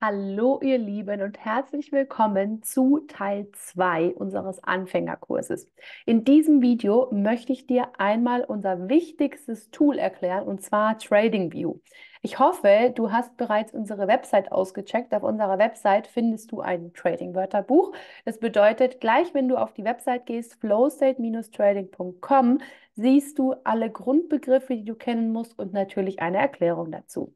Hallo ihr Lieben und herzlich willkommen zu Teil 2 unseres Anfängerkurses. In diesem Video möchte ich dir einmal unser wichtigstes Tool erklären und zwar TradingView. Ich hoffe, du hast bereits unsere Website ausgecheckt. Auf unserer Website findest du ein Trading-Wörterbuch. Das bedeutet, gleich wenn du auf die Website gehst, flowstate-trading.com, siehst du alle Grundbegriffe, die du kennen musst und natürlich eine Erklärung dazu.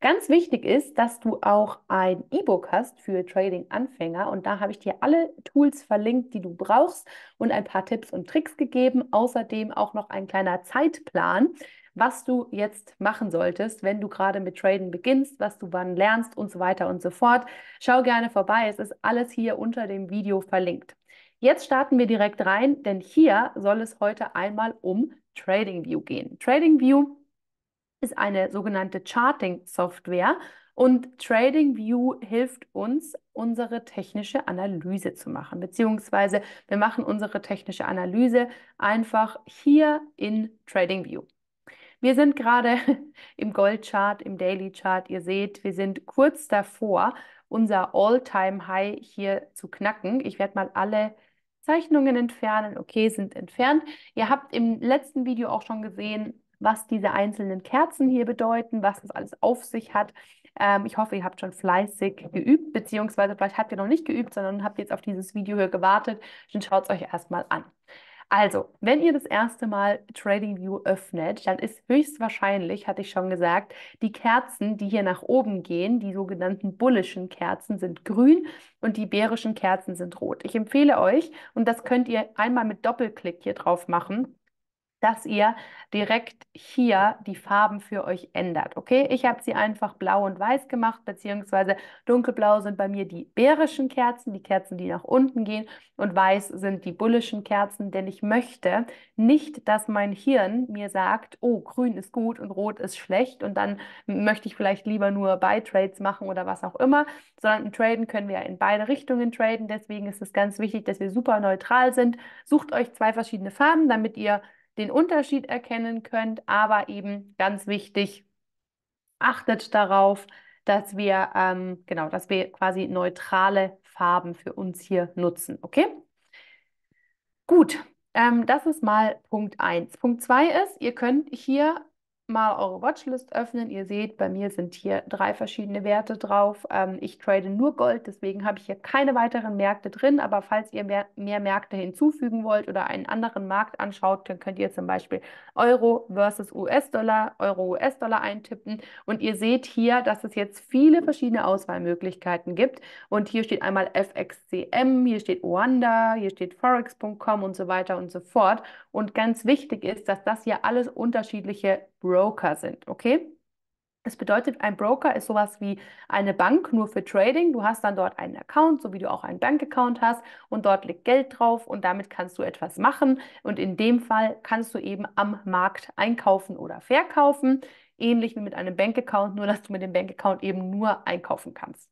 Ganz wichtig ist, dass du auch ein E-Book hast für Trading-Anfänger und da habe ich dir alle Tools verlinkt, die du brauchst und ein paar Tipps und Tricks gegeben. Außerdem auch noch ein kleiner Zeitplan, was du jetzt machen solltest, wenn du gerade mit Traden beginnst, was du wann lernst und so weiter und so fort. Schau gerne vorbei, es ist alles hier unter dem Video verlinkt. Jetzt starten wir direkt rein, denn hier soll es heute einmal um TradingView gehen. TradingView ist eine sogenannte Charting-Software und TradingView hilft uns, unsere technische Analyse zu machen, beziehungsweise wir machen unsere technische Analyse einfach hier in TradingView. Wir sind gerade im Goldchart, im Daily Chart. Ihr seht, wir sind kurz davor, unser All-Time-High hier zu knacken. Ich werde mal alle Zeichnungen entfernen. Okay, sind entfernt. Ihr habt im letzten Video auch schon gesehen, was diese einzelnen Kerzen hier bedeuten, was das alles auf sich hat. Ähm, ich hoffe, ihr habt schon fleißig geübt, beziehungsweise vielleicht habt ihr noch nicht geübt, sondern habt jetzt auf dieses Video hier gewartet. Dann schaut es euch erstmal an. Also, wenn ihr das erste Mal TradingView öffnet, dann ist höchstwahrscheinlich, hatte ich schon gesagt, die Kerzen, die hier nach oben gehen, die sogenannten bullischen Kerzen sind grün und die bärischen Kerzen sind rot. Ich empfehle euch, und das könnt ihr einmal mit Doppelklick hier drauf machen, dass ihr direkt hier die Farben für euch ändert. Okay, ich habe sie einfach blau und weiß gemacht, beziehungsweise dunkelblau sind bei mir die bärischen Kerzen, die Kerzen, die nach unten gehen, und weiß sind die bullischen Kerzen, denn ich möchte nicht, dass mein Hirn mir sagt, oh, grün ist gut und rot ist schlecht und dann möchte ich vielleicht lieber nur Buy-Trades machen oder was auch immer, sondern traden können wir in beide Richtungen traden. Deswegen ist es ganz wichtig, dass wir super neutral sind. Sucht euch zwei verschiedene Farben, damit ihr den Unterschied erkennen könnt. Aber eben ganz wichtig, achtet darauf, dass wir, ähm, genau, dass wir quasi neutrale Farben für uns hier nutzen. Okay? Gut, ähm, das ist mal Punkt 1. Punkt 2 ist, ihr könnt hier mal eure Watchlist öffnen. Ihr seht, bei mir sind hier drei verschiedene Werte drauf. Ähm, ich trade nur Gold, deswegen habe ich hier keine weiteren Märkte drin. Aber falls ihr mehr, mehr Märkte hinzufügen wollt oder einen anderen Markt anschaut, dann könnt ihr zum Beispiel Euro versus US-Dollar, Euro-US-Dollar eintippen. Und ihr seht hier, dass es jetzt viele verschiedene Auswahlmöglichkeiten gibt. Und hier steht einmal FXCM, hier steht Oanda, hier steht Forex.com und so weiter und so fort. Und ganz wichtig ist, dass das hier alles unterschiedliche Broker sind, okay? Das bedeutet, ein Broker ist sowas wie eine Bank nur für Trading. Du hast dann dort einen Account, so wie du auch einen Bankaccount hast und dort liegt Geld drauf und damit kannst du etwas machen und in dem Fall kannst du eben am Markt einkaufen oder verkaufen, ähnlich wie mit einem Bankaccount, nur dass du mit dem Bankaccount eben nur einkaufen kannst.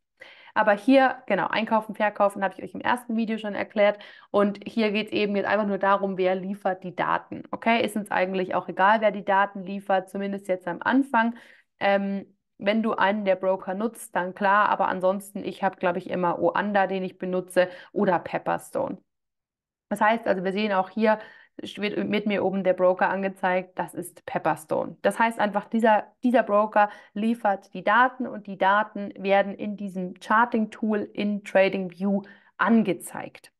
Aber hier, genau, einkaufen, verkaufen habe ich euch im ersten Video schon erklärt. Und hier geht es eben jetzt einfach nur darum, wer liefert die Daten. Okay, ist uns eigentlich auch egal, wer die Daten liefert, zumindest jetzt am Anfang. Ähm, wenn du einen der Broker nutzt, dann klar, aber ansonsten, ich habe, glaube ich, immer Oanda, den ich benutze, oder Pepperstone. Das heißt also, wir sehen auch hier, wird mit mir oben der Broker angezeigt, das ist Pepperstone. Das heißt einfach, dieser, dieser Broker liefert die Daten und die Daten werden in diesem Charting-Tool in TradingView angezeigt.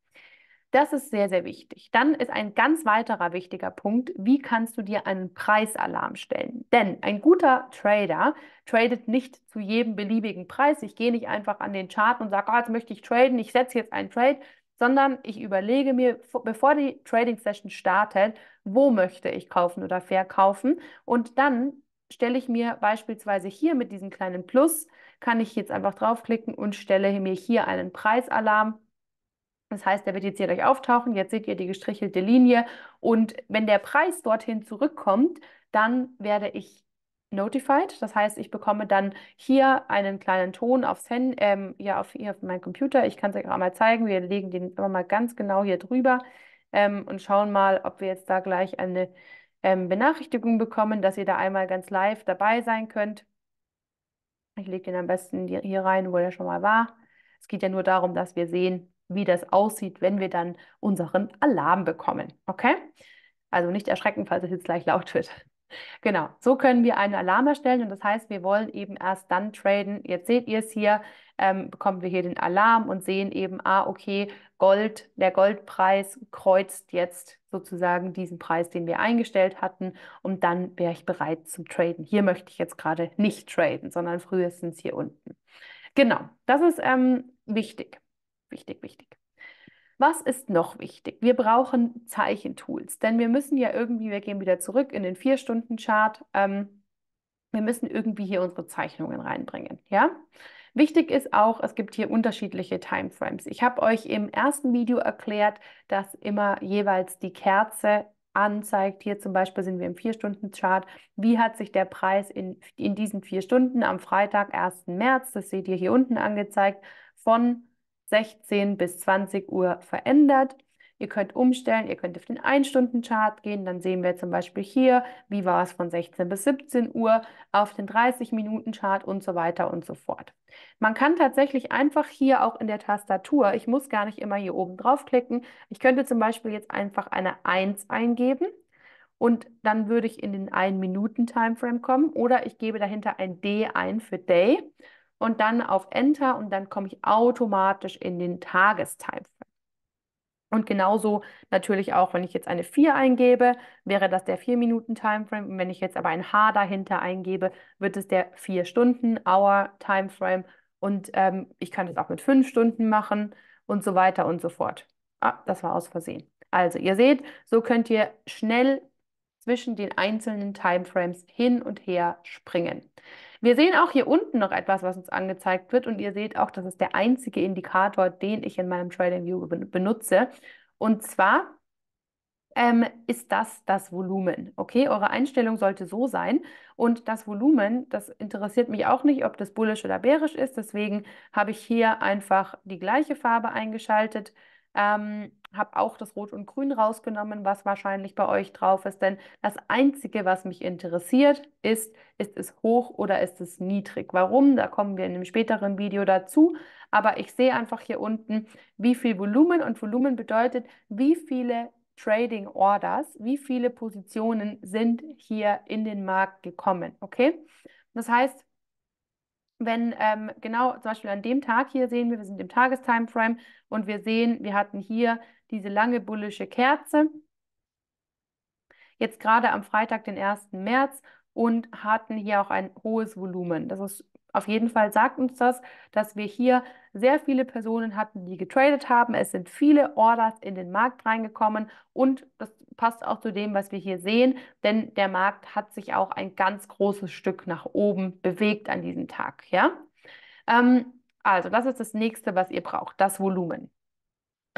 Das ist sehr, sehr wichtig. Dann ist ein ganz weiterer wichtiger Punkt, wie kannst du dir einen Preisalarm stellen? Denn ein guter Trader tradet nicht zu jedem beliebigen Preis. Ich gehe nicht einfach an den Chart und sage, oh, jetzt möchte ich traden, ich setze jetzt einen Trade, sondern ich überlege mir, bevor die Trading Session startet, wo möchte ich kaufen oder verkaufen. Und dann stelle ich mir beispielsweise hier mit diesem kleinen Plus, kann ich jetzt einfach draufklicken und stelle mir hier einen Preisalarm. Das heißt, der wird jetzt hier gleich auftauchen. Jetzt seht ihr die gestrichelte Linie. Und wenn der Preis dorthin zurückkommt, dann werde ich notified. Das heißt, ich bekomme dann hier einen kleinen Ton aufs Handy, ähm, ja, auf, hier auf meinen Computer. Ich kann es euch auch mal zeigen. Wir legen den immer mal ganz genau hier drüber ähm, und schauen mal, ob wir jetzt da gleich eine ähm, Benachrichtigung bekommen, dass ihr da einmal ganz live dabei sein könnt. Ich lege den am besten hier rein, wo er schon mal war. Es geht ja nur darum, dass wir sehen, wie das aussieht, wenn wir dann unseren Alarm bekommen. Okay? Also nicht erschrecken, falls es jetzt gleich laut wird. Genau, so können wir einen Alarm erstellen und das heißt, wir wollen eben erst dann traden. Jetzt seht ihr es hier, ähm, bekommen wir hier den Alarm und sehen eben, ah, okay, Gold, der Goldpreis kreuzt jetzt sozusagen diesen Preis, den wir eingestellt hatten und dann wäre ich bereit zum Traden. Hier möchte ich jetzt gerade nicht traden, sondern frühestens hier unten. Genau, das ist ähm, wichtig, wichtig, wichtig. Was ist noch wichtig? Wir brauchen Zeichentools, denn wir müssen ja irgendwie, wir gehen wieder zurück in den Vier-Stunden-Chart, ähm, wir müssen irgendwie hier unsere Zeichnungen reinbringen. Ja? Wichtig ist auch, es gibt hier unterschiedliche Timeframes. Ich habe euch im ersten Video erklärt, dass immer jeweils die Kerze anzeigt. Hier zum Beispiel sind wir im vier stunden chart Wie hat sich der Preis in, in diesen vier Stunden am Freitag, 1. März, das seht ihr hier unten angezeigt, von 16 bis 20 Uhr verändert. Ihr könnt umstellen, ihr könnt auf den 1-Stunden-Chart gehen, dann sehen wir zum Beispiel hier, wie war es von 16 bis 17 Uhr, auf den 30-Minuten-Chart und so weiter und so fort. Man kann tatsächlich einfach hier auch in der Tastatur, ich muss gar nicht immer hier oben draufklicken, ich könnte zum Beispiel jetzt einfach eine 1 eingeben und dann würde ich in den 1-Minuten-Timeframe kommen oder ich gebe dahinter ein D ein für Day und dann auf Enter und dann komme ich automatisch in den Tagestype. Und genauso natürlich auch, wenn ich jetzt eine 4 eingebe, wäre das der 4-Minuten-Timeframe. Und wenn ich jetzt aber ein H dahinter eingebe, wird es der 4-Stunden-Hour-Timeframe. Und ähm, ich kann das auch mit 5 Stunden machen und so weiter und so fort. Ah, das war aus Versehen. Also, ihr seht, so könnt ihr schnell zwischen den einzelnen Timeframes hin und her springen. Wir sehen auch hier unten noch etwas, was uns angezeigt wird und ihr seht auch, das ist der einzige Indikator, den ich in meinem Trading View benutze. Und zwar ähm, ist das das Volumen. Okay, eure Einstellung sollte so sein. Und das Volumen, das interessiert mich auch nicht, ob das bullisch oder bärisch ist. Deswegen habe ich hier einfach die gleiche Farbe eingeschaltet. Ähm, habe auch das Rot und Grün rausgenommen, was wahrscheinlich bei euch drauf ist, denn das Einzige, was mich interessiert, ist, ist es hoch oder ist es niedrig? Warum? Da kommen wir in einem späteren Video dazu, aber ich sehe einfach hier unten, wie viel Volumen und Volumen bedeutet, wie viele Trading Orders, wie viele Positionen sind hier in den Markt gekommen, okay? Das heißt, wenn ähm, genau zum Beispiel an dem Tag hier sehen wir, wir sind im Tagestimeframe und wir sehen, wir hatten hier diese lange bullische Kerze. Jetzt gerade am Freitag, den 1. März und hatten hier auch ein hohes Volumen. Das ist auf jeden Fall sagt uns das, dass wir hier sehr viele Personen hatten, die getradet haben. Es sind viele Orders in den Markt reingekommen und das passt auch zu dem, was wir hier sehen, denn der Markt hat sich auch ein ganz großes Stück nach oben bewegt an diesem Tag. Ja? Ähm, also das ist das nächste, was ihr braucht, das Volumen.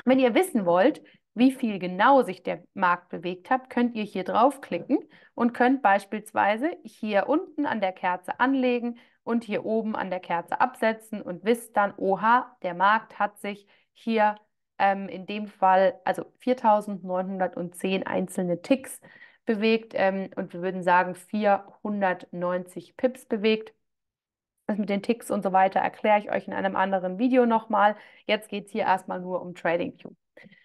Wenn ihr wissen wollt, wie viel genau sich der Markt bewegt hat, könnt ihr hier draufklicken und könnt beispielsweise hier unten an der Kerze anlegen und hier oben an der Kerze absetzen und wisst dann, oha, der Markt hat sich hier ähm, in dem Fall, also 4.910 einzelne Ticks bewegt ähm, und wir würden sagen 490 Pips bewegt. Das mit den Ticks und so weiter erkläre ich euch in einem anderen Video nochmal. Jetzt geht es hier erstmal nur um Trading TradingView.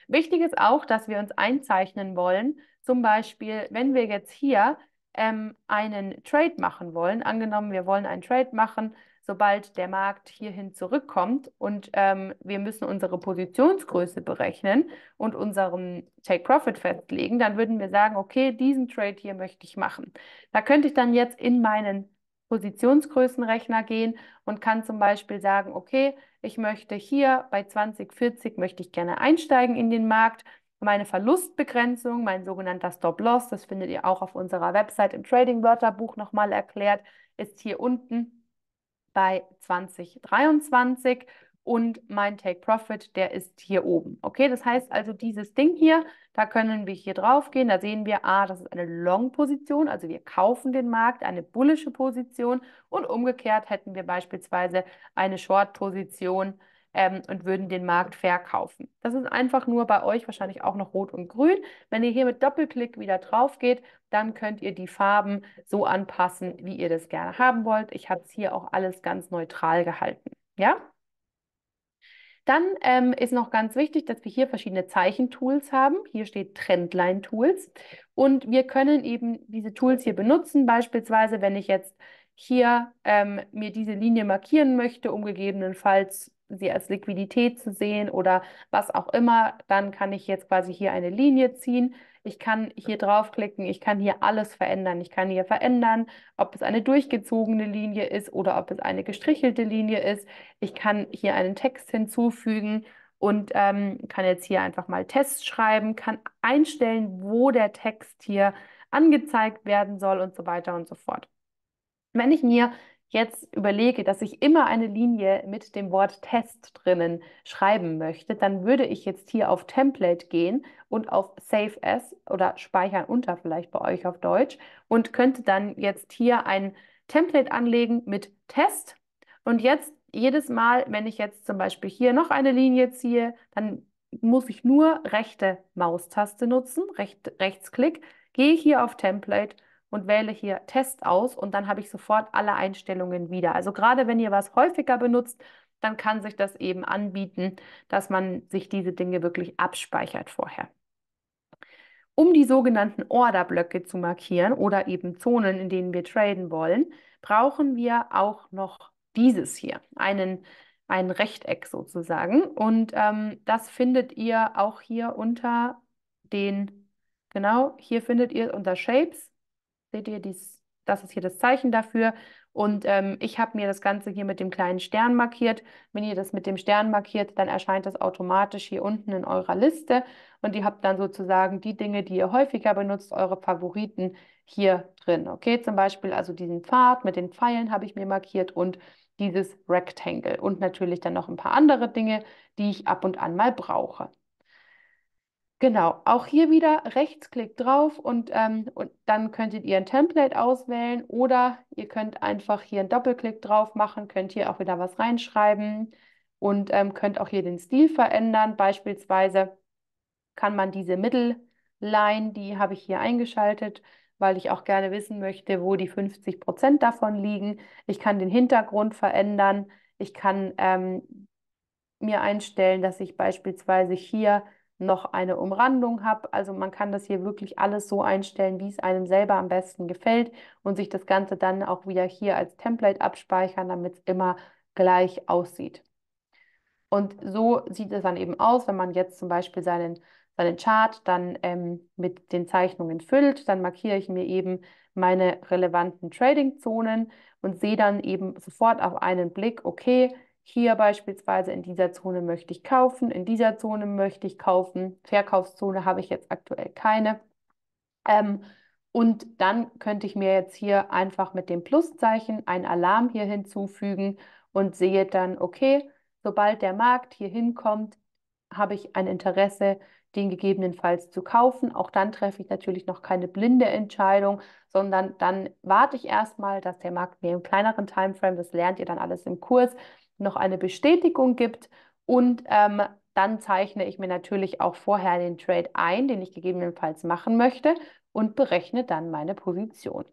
Wichtig ist auch, dass wir uns einzeichnen wollen. Zum Beispiel, wenn wir jetzt hier ähm, einen Trade machen wollen, angenommen, wir wollen einen Trade machen, sobald der Markt hierhin zurückkommt und ähm, wir müssen unsere Positionsgröße berechnen und unseren Take-Profit festlegen, dann würden wir sagen, okay, diesen Trade hier möchte ich machen. Da könnte ich dann jetzt in meinen Positionsgrößenrechner gehen und kann zum Beispiel sagen, okay, ich möchte hier bei 2040 möchte ich gerne einsteigen in den Markt. Meine Verlustbegrenzung, mein sogenannter Stop-Loss, das findet ihr auch auf unserer Website im Trading-Wörterbuch nochmal erklärt, ist hier unten bei 2023 und mein Take Profit, der ist hier oben. Okay, das heißt also dieses Ding hier, da können wir hier drauf gehen, da sehen wir, ah, das ist eine Long-Position, also wir kaufen den Markt, eine bullische Position und umgekehrt hätten wir beispielsweise eine Short-Position ähm, und würden den Markt verkaufen. Das ist einfach nur bei euch wahrscheinlich auch noch rot und grün. Wenn ihr hier mit Doppelklick wieder drauf geht, dann könnt ihr die Farben so anpassen, wie ihr das gerne haben wollt. Ich habe es hier auch alles ganz neutral gehalten. Ja? Dann ähm, ist noch ganz wichtig, dass wir hier verschiedene Zeichentools haben. Hier steht Trendline-Tools. Und wir können eben diese Tools hier benutzen. Beispielsweise, wenn ich jetzt hier ähm, mir diese Linie markieren möchte, um gegebenenfalls sie als Liquidität zu sehen oder was auch immer, dann kann ich jetzt quasi hier eine Linie ziehen ich kann hier draufklicken, ich kann hier alles verändern. Ich kann hier verändern, ob es eine durchgezogene Linie ist oder ob es eine gestrichelte Linie ist. Ich kann hier einen Text hinzufügen und ähm, kann jetzt hier einfach mal Test schreiben, kann einstellen, wo der Text hier angezeigt werden soll und so weiter und so fort. Wenn ich mir jetzt überlege, dass ich immer eine Linie mit dem Wort Test drinnen schreiben möchte, dann würde ich jetzt hier auf Template gehen und auf Save As oder Speichern unter vielleicht bei euch auf Deutsch und könnte dann jetzt hier ein Template anlegen mit Test. Und jetzt jedes Mal, wenn ich jetzt zum Beispiel hier noch eine Linie ziehe, dann muss ich nur rechte Maustaste nutzen, recht, Rechtsklick, gehe hier auf Template und wähle hier Test aus und dann habe ich sofort alle Einstellungen wieder. Also gerade wenn ihr was häufiger benutzt, dann kann sich das eben anbieten, dass man sich diese Dinge wirklich abspeichert vorher. Um die sogenannten Orderblöcke zu markieren oder eben Zonen, in denen wir traden wollen, brauchen wir auch noch dieses hier, einen, ein Rechteck sozusagen. Und ähm, das findet ihr auch hier unter den, genau, hier findet ihr unter Shapes Seht ihr, dies, das ist hier das Zeichen dafür. Und ähm, ich habe mir das Ganze hier mit dem kleinen Stern markiert. Wenn ihr das mit dem Stern markiert, dann erscheint das automatisch hier unten in eurer Liste. Und ihr habt dann sozusagen die Dinge, die ihr häufiger benutzt, eure Favoriten hier drin. Okay, zum Beispiel also diesen Pfad mit den Pfeilen habe ich mir markiert und dieses Rectangle. Und natürlich dann noch ein paar andere Dinge, die ich ab und an mal brauche. Genau, auch hier wieder Rechtsklick drauf und, ähm, und dann könntet ihr ein Template auswählen oder ihr könnt einfach hier einen Doppelklick drauf machen, könnt hier auch wieder was reinschreiben und ähm, könnt auch hier den Stil verändern. Beispielsweise kann man diese Mittelline, die habe ich hier eingeschaltet, weil ich auch gerne wissen möchte, wo die 50 Prozent davon liegen. Ich kann den Hintergrund verändern. Ich kann ähm, mir einstellen, dass ich beispielsweise hier noch eine Umrandung habe. Also man kann das hier wirklich alles so einstellen, wie es einem selber am besten gefällt und sich das Ganze dann auch wieder hier als Template abspeichern, damit es immer gleich aussieht. Und so sieht es dann eben aus, wenn man jetzt zum Beispiel seinen, seinen Chart dann ähm, mit den Zeichnungen füllt, dann markiere ich mir eben meine relevanten Trading-Zonen und sehe dann eben sofort auf einen Blick, okay, hier beispielsweise in dieser Zone möchte ich kaufen, in dieser Zone möchte ich kaufen, Verkaufszone habe ich jetzt aktuell keine. Ähm, und dann könnte ich mir jetzt hier einfach mit dem Pluszeichen einen Alarm hier hinzufügen und sehe dann, okay, sobald der Markt hier hinkommt, habe ich ein Interesse, den gegebenenfalls zu kaufen. Auch dann treffe ich natürlich noch keine blinde Entscheidung, sondern dann warte ich erstmal, dass der Markt mir im kleineren Timeframe, das lernt ihr dann alles im Kurs, noch eine Bestätigung gibt und ähm, dann zeichne ich mir natürlich auch vorher den Trade ein, den ich gegebenenfalls machen möchte und berechne dann meine Position.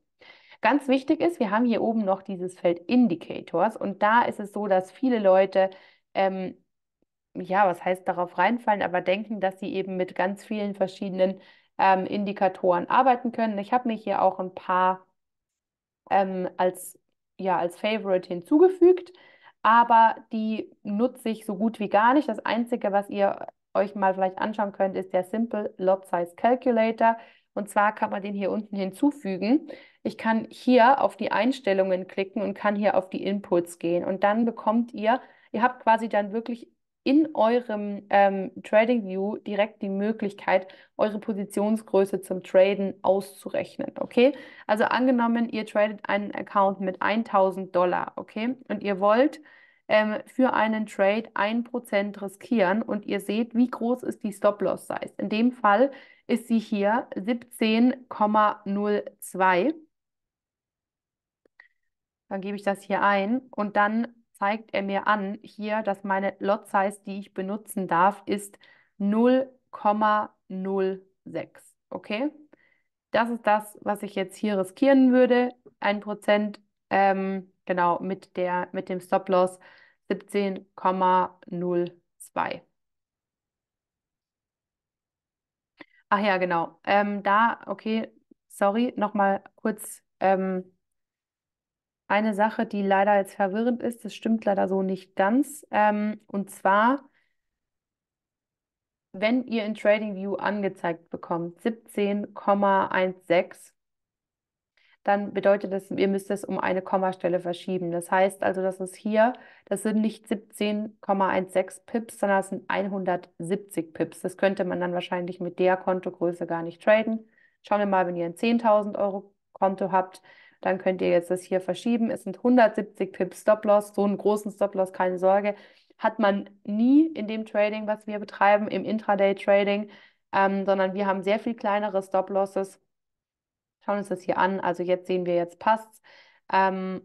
Ganz wichtig ist, wir haben hier oben noch dieses Feld Indicators und da ist es so, dass viele Leute, ähm, ja, was heißt darauf reinfallen, aber denken, dass sie eben mit ganz vielen verschiedenen ähm, Indikatoren arbeiten können. Ich habe mir hier auch ein paar ähm, als, ja, als Favorite hinzugefügt aber die nutze ich so gut wie gar nicht. Das Einzige, was ihr euch mal vielleicht anschauen könnt, ist der Simple Lot Size Calculator. Und zwar kann man den hier unten hinzufügen. Ich kann hier auf die Einstellungen klicken und kann hier auf die Inputs gehen. Und dann bekommt ihr, ihr habt quasi dann wirklich in eurem ähm, Trading View direkt die Möglichkeit, eure Positionsgröße zum Traden auszurechnen, okay? Also angenommen, ihr tradet einen Account mit 1000 Dollar, okay? Und ihr wollt ähm, für einen Trade 1% riskieren und ihr seht, wie groß ist die Stop-Loss-Size. In dem Fall ist sie hier 17,02. Dann gebe ich das hier ein und dann zeigt er mir an, hier, dass meine Lot Size, die ich benutzen darf, ist 0,06. Okay? Das ist das, was ich jetzt hier riskieren würde. 1%, ähm, genau, mit, der, mit dem Stop-Loss 17,02. Ach ja, genau. Ähm, da, okay, sorry, nochmal kurz ähm, eine Sache, die leider jetzt verwirrend ist. Das stimmt leider so nicht ganz. Ähm, und zwar, wenn ihr in TradingView angezeigt bekommt, 17,16, dann bedeutet das, ihr müsst es um eine Kommastelle verschieben. Das heißt also, dass es hier, das sind nicht 17,16 Pips, sondern das sind 170 Pips. Das könnte man dann wahrscheinlich mit der Kontogröße gar nicht traden. Schauen wir mal, wenn ihr ein 10.000 Euro Konto habt, dann könnt ihr jetzt das hier verschieben. Es sind 170 Pips Stop-Loss, so einen großen Stop-Loss, keine Sorge, hat man nie in dem Trading, was wir betreiben, im Intraday-Trading, ähm, sondern wir haben sehr viel kleinere Stop-Losses. Schauen uns das hier an. Also jetzt sehen wir, jetzt passt ähm,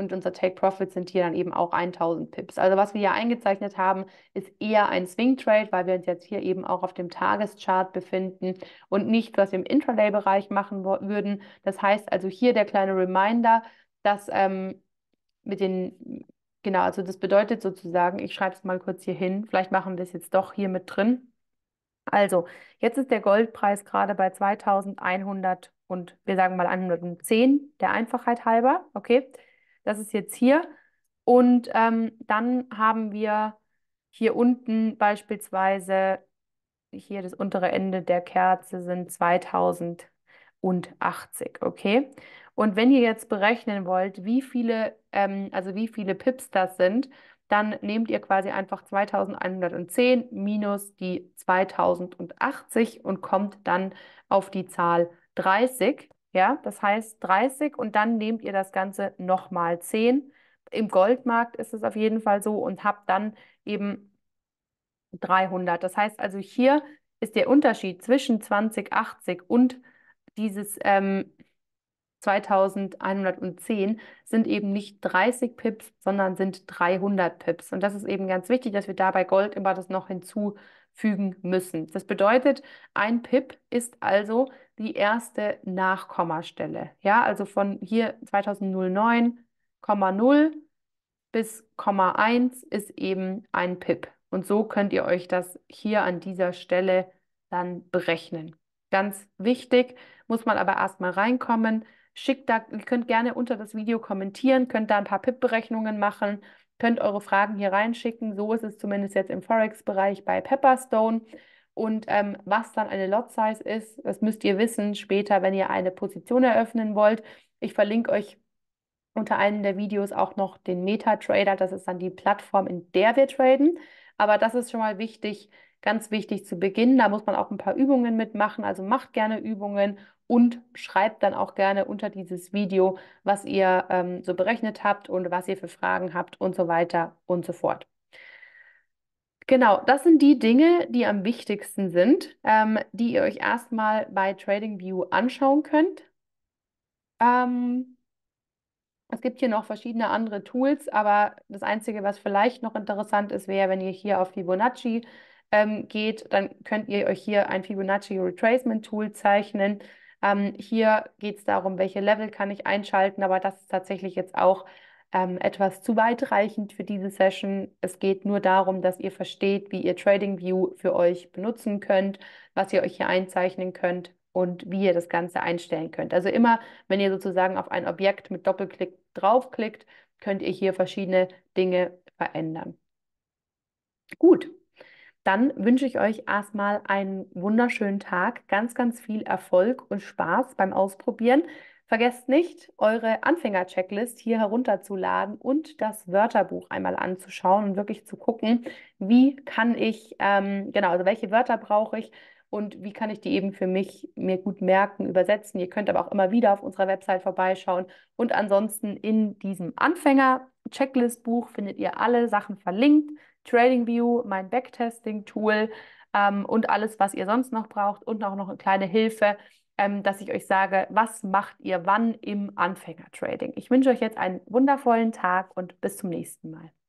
und unser Take Profit sind hier dann eben auch 1000 Pips. Also was wir hier eingezeichnet haben, ist eher ein Swing Trade, weil wir uns jetzt hier eben auch auf dem Tageschart befinden und nicht, was wir im Intraday-Bereich machen würden. Das heißt also hier der kleine Reminder, dass ähm, mit den, genau, also das bedeutet sozusagen, ich schreibe es mal kurz hier hin, vielleicht machen wir es jetzt doch hier mit drin. Also, jetzt ist der Goldpreis gerade bei 2100 und wir sagen mal 110, der Einfachheit halber, okay? Das ist jetzt hier. Und ähm, dann haben wir hier unten beispielsweise, hier das untere Ende der Kerze sind 2080, okay? Und wenn ihr jetzt berechnen wollt, wie viele, ähm, also wie viele Pips das sind, dann nehmt ihr quasi einfach 2110 minus die 2080 und kommt dann auf die Zahl 30. Ja, das heißt 30 und dann nehmt ihr das Ganze nochmal 10. Im Goldmarkt ist es auf jeden Fall so und habt dann eben 300. Das heißt also hier ist der Unterschied zwischen 2080 und dieses ähm, 2110 sind eben nicht 30 Pips, sondern sind 300 Pips. Und das ist eben ganz wichtig, dass wir da bei Gold immer das noch hinzufügen müssen. Das bedeutet, ein Pip ist also die erste Nachkommastelle. Ja, also von hier 2009,0 bis 1 ist eben ein Pip. Und so könnt ihr euch das hier an dieser Stelle dann berechnen. Ganz wichtig, muss man aber erstmal reinkommen. Schickt da, ihr könnt gerne unter das Video kommentieren, könnt da ein paar PIP-Berechnungen machen, könnt eure Fragen hier reinschicken. So ist es zumindest jetzt im Forex-Bereich bei Pepperstone. Und ähm, was dann eine Lot Size ist, das müsst ihr wissen später, wenn ihr eine Position eröffnen wollt. Ich verlinke euch unter einem der Videos auch noch den MetaTrader. Das ist dann die Plattform, in der wir traden. Aber das ist schon mal wichtig, ganz wichtig zu beginnen. Da muss man auch ein paar Übungen mitmachen. Also macht gerne Übungen und schreibt dann auch gerne unter dieses Video, was ihr ähm, so berechnet habt und was ihr für Fragen habt und so weiter und so fort. Genau, das sind die Dinge, die am wichtigsten sind, ähm, die ihr euch erstmal bei TradingView anschauen könnt. Ähm, es gibt hier noch verschiedene andere Tools, aber das Einzige, was vielleicht noch interessant ist, wäre, wenn ihr hier auf Fibonacci ähm, geht, dann könnt ihr euch hier ein Fibonacci Retracement Tool zeichnen. Ähm, hier geht es darum, welche Level kann ich einschalten, aber das ist tatsächlich jetzt auch ähm, etwas zu weitreichend für diese Session. Es geht nur darum, dass ihr versteht, wie ihr TradingView für euch benutzen könnt, was ihr euch hier einzeichnen könnt und wie ihr das Ganze einstellen könnt. Also immer, wenn ihr sozusagen auf ein Objekt mit Doppelklick draufklickt, könnt ihr hier verschiedene Dinge verändern. Gut, dann wünsche ich euch erstmal einen wunderschönen Tag, ganz, ganz viel Erfolg und Spaß beim Ausprobieren. Vergesst nicht, eure Anfänger-Checklist hier herunterzuladen und das Wörterbuch einmal anzuschauen und wirklich zu gucken, wie kann ich, ähm, genau, also welche Wörter brauche ich und wie kann ich die eben für mich mir gut merken, übersetzen. Ihr könnt aber auch immer wieder auf unserer Website vorbeischauen. Und ansonsten in diesem Anfänger-Checklist-Buch findet ihr alle Sachen verlinkt. TradingView, mein Backtesting-Tool ähm, und alles, was ihr sonst noch braucht und auch noch eine kleine Hilfe ähm, dass ich euch sage, was macht ihr wann im Anfängertrading. Ich wünsche euch jetzt einen wundervollen Tag und bis zum nächsten Mal.